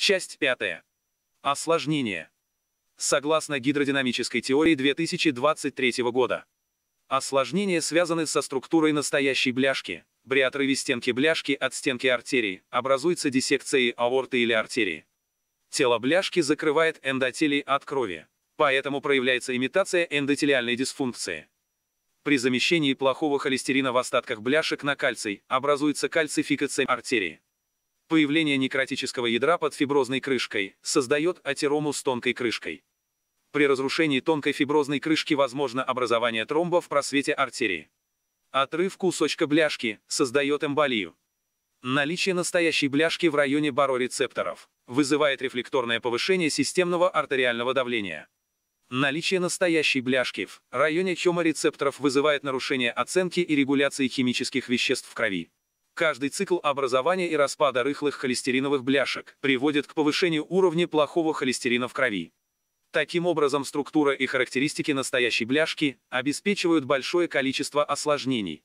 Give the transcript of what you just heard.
Часть 5. Осложнение. Согласно гидродинамической теории 2023 года, осложнения связаны со структурой настоящей бляшки. При отрыве стенки бляшки от стенки артерии образуется диссекция аорты или артерии. Тело бляшки закрывает эндотелий от крови, поэтому проявляется имитация эндотелиальной дисфункции. При замещении плохого холестерина в остатках бляшек на кальций образуется кальцификация артерии. Появление некротического ядра под фиброзной крышкой создает атерому с тонкой крышкой. При разрушении тонкой фиброзной крышки возможно образование тромба в просвете артерии. Отрыв кусочка бляшки создает эмболию. Наличие настоящей бляшки в районе барорецепторов вызывает рефлекторное повышение системного артериального давления. Наличие настоящей бляшки в районе хеморецепторов вызывает нарушение оценки и регуляции химических веществ в крови. Каждый цикл образования и распада рыхлых холестериновых бляшек приводит к повышению уровня плохого холестерина в крови. Таким образом, структура и характеристики настоящей бляшки обеспечивают большое количество осложнений,